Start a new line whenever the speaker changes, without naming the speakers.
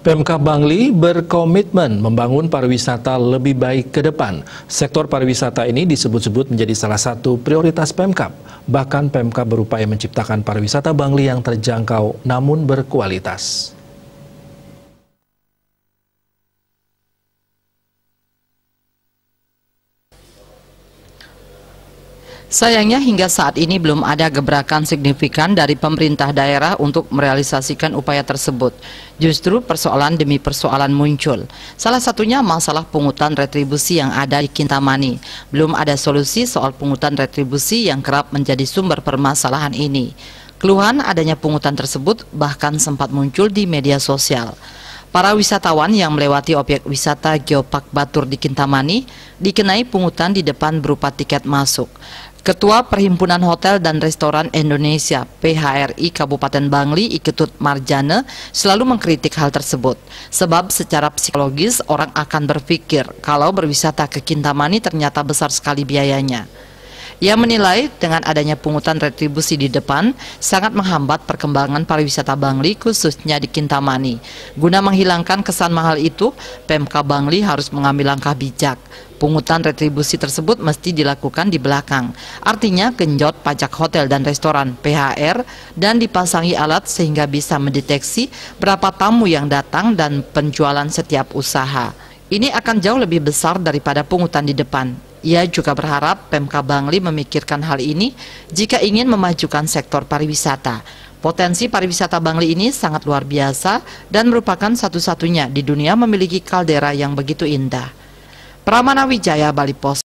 PMK Bangli berkomitmen membangun pariwisata lebih baik ke depan. Sektor pariwisata ini disebut-sebut menjadi salah satu prioritas Pemkap. Bahkan Pemkap berupaya menciptakan pariwisata Bangli yang terjangkau namun berkualitas.
Sayangnya hingga saat ini belum ada gebrakan signifikan dari pemerintah daerah untuk merealisasikan upaya tersebut. Justru persoalan demi persoalan muncul. Salah satunya masalah pungutan retribusi yang ada di Kintamani. Belum ada solusi soal pungutan retribusi yang kerap menjadi sumber permasalahan ini. Keluhan adanya pungutan tersebut bahkan sempat muncul di media sosial. Para wisatawan yang melewati objek wisata Geopark Batur di Kintamani dikenai pungutan di depan berupa tiket masuk. Ketua Perhimpunan Hotel dan Restoran Indonesia PHRI Kabupaten Bangli Iketut Marjane selalu mengkritik hal tersebut. Sebab secara psikologis orang akan berpikir kalau berwisata ke Kintamani ternyata besar sekali biayanya. Ia menilai dengan adanya pungutan retribusi di depan sangat menghambat perkembangan pariwisata Bangli khususnya di Kintamani. Guna menghilangkan kesan mahal itu, PMK Bangli harus mengambil langkah bijak. Pungutan retribusi tersebut mesti dilakukan di belakang. Artinya genjot pajak hotel dan restoran PHR dan dipasangi alat sehingga bisa mendeteksi berapa tamu yang datang dan penjualan setiap usaha. Ini akan jauh lebih besar daripada pungutan di depan. Ia juga berharap Pemka Bangli memikirkan hal ini jika ingin memajukan sektor pariwisata. Potensi pariwisata Bangli ini sangat luar biasa dan merupakan satu-satunya di dunia memiliki kaldera yang begitu indah. Pramana Wijaya, Bali Pos.